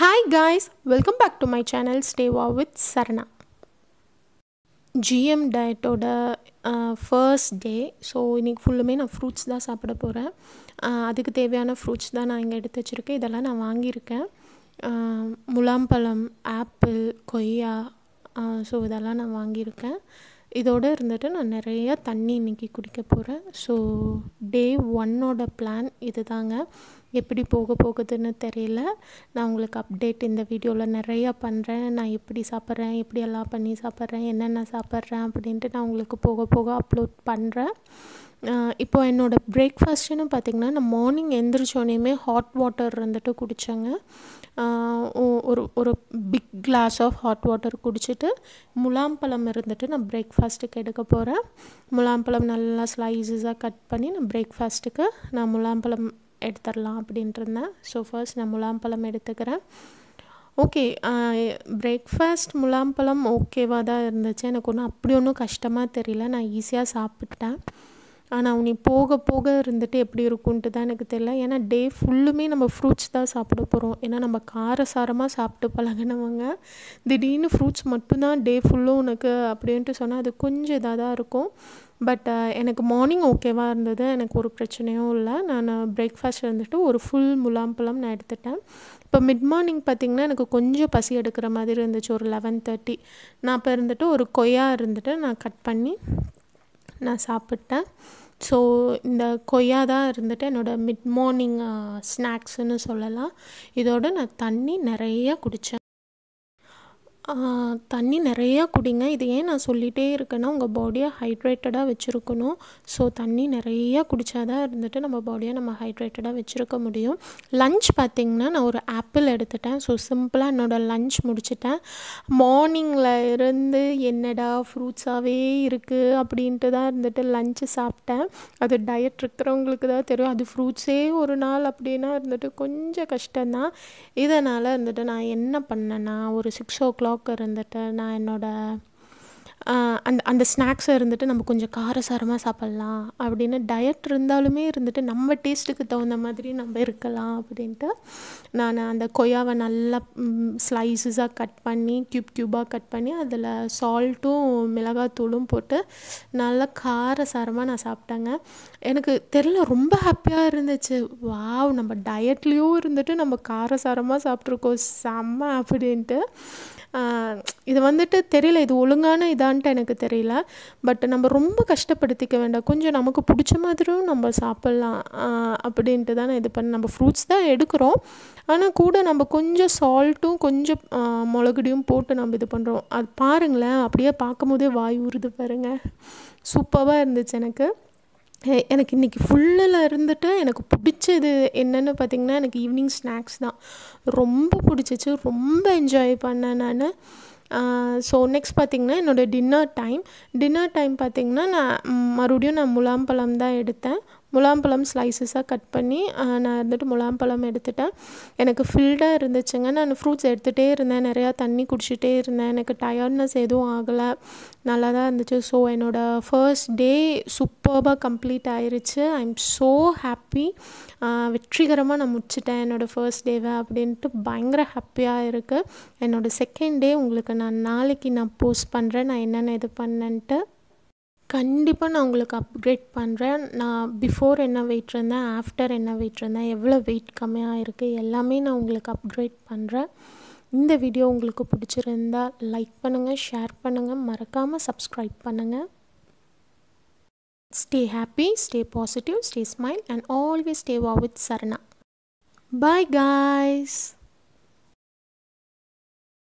hi guys welcome back to my channel ஸ்டேவா with Sarana GM டயட்டோட first day so இன்றைக்கி ஃபுல்லுமே நான் ஃப்ரூட்ஸ் தான் சாப்பிட போகிறேன் uh, அதுக்கு தேவையான ஃப்ரூட்ஸ் தான் நான் இங்கே எடுத்து வச்சுருக்கேன் இதெல்லாம் நான் வாங்கியிருக்கேன் uh, முலாம்பழம் ஆப்பிள் கொய்யா ஸோ uh, இதெல்லாம் நான் வாங்கியிருக்கேன் இதோடு இருந்துட்டு நான் நிறைய தண்ணி இன்றைக்கி குடிக்க போகிறேன் ஸோ டே ஒன்னோட பிளான் இது தாங்க எப்படி போக போகுதுன்னு தெரியல நான் உங்களுக்கு அப்டேட் இந்த வீடியோவில் நிறையா பண்ணுறேன் நான் எப்படி சாப்பிட்றேன் எப்படி எல்லாம் பண்ணி சாப்பிட்றேன் என்னென்ன சாப்பிட்றேன் அப்படின்ட்டு நான் உங்களுக்கு போக போக அப்லோட் பண்ணுறேன் இப்போ என்னோடய பிரேக்ஃபாஸ்ட்டுன்னு பார்த்திங்கன்னா நான் மார்னிங் எந்திரிச்சோடனேயுமே ஹாட் வாட்டர் இருந்துட்டு குடித்தேங்க ஒரு ஒரு big glass of hot water குடிச்சிட்டு முலாம்பழம் இருந்துட்டு நான் பிரேக்ஃபாஸ்ட்டுக்கு எடுக்க போகிறேன் முலாம்பழம் நல்லா ஸ்லைஸஸாக கட் பண்ணி நான் பிரேக்ஃபாஸ்ட்டுக்கு நான் முலாம்பழம் எடுத்துடலாம் அப்படின்ட்டு இருந்தேன் ஸோ ஃபர்ஸ்ட் நான் முலாம்பழம் எடுத்துக்கிறேன் ஓகே பிரேக்ஃபாஸ்ட் முலாம்பழம் ஓகேவாக தான் இருந்துச்சு எனக்கு ஒன்றும் அப்படி ஒன்றும் கஷ்டமாக தெரியல நான் ஈஸியாக சாப்பிட்டேன் ஆனால் நீ போக போக இருந்துட்டு எப்படி இருக்கும்ன்ட்டு தான் எனக்கு தெரியல ஏன்னா டே ஃபுல்லுமே நம்ம ஃப்ரூட்ஸ் தான் சாப்பிட போகிறோம் ஏன்னா நம்ம காரசாரமாக சாப்பிட்டு பழகினவங்க திடீர்னு ஃப்ரூட்ஸ் மட்டும்தான் டே ஃபுல்லும் உனக்கு அப்படின்ட்டு சொன்னால் அது கொஞ்சம் இதாக தான் இருக்கும் பட் எனக்கு மார்னிங் ஓகேவாக இருந்தது எனக்கு ஒரு பிரச்சனையும் இல்லை நான் பிரேக்ஃபாஸ்ட் இருந்துட்டு ஒரு ஃபுல் முலாம் பழம் நான் எடுத்துட்டேன் இப்போ மிட் மார்னிங் பார்த்திங்கன்னா எனக்கு கொஞ்சம் பசி எடுக்கிற மாதிரி இருந்துச்சு ஒரு லெவன் தேர்ட்டி நான் இப்போ இருந்துட்டு ஒரு கொய்யா இருந்துட்டு நான் கட் பண்ணி நான் சாப்பிட்டேன் ஸோ இந்த கொய்யா தான் இருந்துட்டு என்னோடய மிட் மார்னிங் ஸ்நாக்ஸுன்னு சொல்லலாம் இதோடு நான் தண்ணி நிறையா குடித்தேன் தண்ணி நிறையா குடிங்க இது ஏன் நான் சொல்லிகிட்டே இருக்கேன்னா உங்கள் பாடியை ஹைட்ரேட்டடாக வச்சுருக்கணும் ஸோ தண்ணி நிறையா குடித்தாதான் இருந்துட்டு நம்ம பாடியை நம்ம ஹைட்ரேட்டடாக வச்சுருக்க முடியும் லஞ்ச் பார்த்திங்கன்னா நான் ஒரு ஆப்பிள் எடுத்துட்டேன் ஸோ சிம்பிளாக என்னோடய லஞ்ச் முடிச்சிட்டேன் மார்னிங்கில் இருந்து என்னடா ஃப்ரூட்ஸாகவே இருக்குது அப்படின்ட்டு தான் இருந்துட்டு லஞ்சு சாப்பிட்டேன் அது டயட் இருக்கிறவங்களுக்கு தான் தெரியும் அது ஃப்ரூட்ஸே ஒரு நாள் அப்படின்னா இருந்துட்டு கொஞ்சம் கஷ்டம்தான் இதனால் இருந்துட்டு நான் என்ன பண்ணேன்னா ஒரு சிக்ஸ் ஓ கிளாக் ஸ்டாக் இருந்துட்டு நான் என்னோடய அந்த அந்த ஸ்நாக்ஸை இருந்துட்டு நம்ம கொஞ்சம் காரசாரமாக சாப்பிட்லாம் அப்படின்னு டயட் இருந்தாலுமே இருந்துட்டு நம்ம டேஸ்ட்டுக்கு தகுந்த மாதிரி நம்ம இருக்கலாம் அப்படின்ட்டு நான் அந்த கொய்யாவை நல்லா ஸ்லைசஸாக கட் பண்ணி க்யூப் க்யூபாக கட் பண்ணி அதில் சால்ட்டும் மிளகாத்தூளும் போட்டு நல்லா காரசாரமாக நான் சாப்பிட்டேங்க எனக்கு தெரில ரொம்ப ஹாப்பியாக இருந்துச்சு வாவ் நம்ம டயட்லேயும் இருந்துட்டு நம்ம காரசாரமாக சாப்பிட்ருக்கோம் செம்ம அப்படின்ட்டு இது வந்துட்டு தெரியல இது ஒழுங்கான இதான்ட்டு எனக்கு தெரியல பட் நம்ம ரொம்ப கஷ்டப்படுத்திக்க வேண்டாம் கொஞ்சம் நமக்கு பிடிச்ச மாதிரியும் நம்ம சாப்பிட்லாம் அப்படின்ட்டு தான் இது பண்ண நம்ம ஃப்ரூட்ஸ் தான் எடுக்கிறோம் ஆனால் கூட நம்ம கொஞ்சம் சால்ட்டும் கொஞ்சம் மிளகுடியும் போட்டு நம்ம இது பண்ணுறோம் அது பாருங்களேன் அப்படியே பார்க்கும் போதே வாய் உருது பாருங்கள் சூப்பராக இருந்துச்சு எனக்கு எனக்கு இன்றைக்கி ஃபுல்லில் இருந்துட்டு எனக்கு பிடிச்சது என்னென்னு பார்த்திங்கன்னா எனக்கு ஈவினிங் ஸ்நாக்ஸ் தான் ரொம்ப பிடிச்சிச்சு ரொம்ப என்ஜாய் பண்ணேன் நான் ஸோ நெக்ஸ்ட் பார்த்திங்கன்னா என்னோடய டின்னர் டைம் டின்னர் டைம் பார்த்திங்கன்னா நான் மறுபடியும் நான் முலாம் பழம் தான் எடுத்தேன் முலாம்பழம் ஸ்லைசஸாக கட் பண்ணி நான் இருந்துட்டு முலாம்பழம் எடுத்துட்டேன் எனக்கு ஃபில்டாக இருந்துச்சுங்க நான் ஃப்ரூட்ஸ் எடுத்துகிட்டே இருந்தேன் நிறையா தண்ணி குடிச்சிட்டே இருந்தேன் எனக்கு டயர்ட்னஸ் எதுவும் ஆகலை நல்லா தான் இருந்துச்சு ஸோ என்னோடய ஃபர்ஸ்ட் டே சூப்பர்பாக கம்ப்ளீட் ஆயிடுச்சு ஐ எம் ஸோ ஹாப்பி வெற்றிகரமாக நான் முடிச்சிட்டேன் என்னோடய ஃபர்ஸ்ட் டேவை அப்படின்ட்டு பயங்கர ஹாப்பியாக இருக்குது என்னோடய செகண்ட் டே உங்களுக்கு நான் நாளைக்கு நான் போஸ்ட் பண்ணுறேன் நான் என்னென்ன இது பண்ணேன்ட்டு கண்டிப்பாக நான் உங்களுக்கு அப்கிரேட் பண்ணுறேன் நான் பிஃபோர் என்ன வெயிட் இருந்தேன் ஆஃப்டர் என்ன வெயிட் இருந்தேன் எவ்வளோ வெயிட் கம்மியாக இருக்குது எல்லாமே நான் உங்களுக்கு அப்கிரேட் பண்ணுறேன் இந்த வீடியோ உங்களுக்கு பிடிச்சிருந்தா லைக் பண்ணுங்கள் ஷேர் பண்ணுங்கள் மறக்காமல் சப்ஸ்கிரைப் பண்ணுங்கள் stay happy stay positive stay smile and always stay வா வித் சரணா பாய் காய்ஸ்